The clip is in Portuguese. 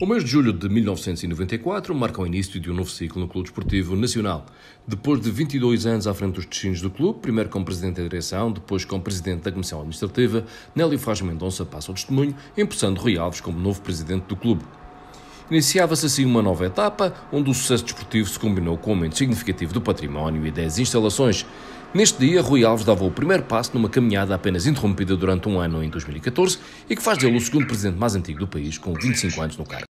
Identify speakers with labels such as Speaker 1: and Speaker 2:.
Speaker 1: O mês de julho de 1994 marca o início de um novo ciclo no Clube Desportivo Nacional. Depois de 22 anos à frente dos destinos do clube, primeiro como presidente da direção, depois como presidente da comissão administrativa, Nélio Faz Mendonça passa o testemunho, empossando Rui Alves como novo presidente do clube. Iniciava-se assim uma nova etapa, onde o sucesso desportivo se combinou com o um aumento significativo do património e das instalações. Neste dia, Rui Alves dava o primeiro passo numa caminhada apenas interrompida durante um ano em 2014 e que faz dele o segundo presidente mais antigo do país, com 25 anos no cargo.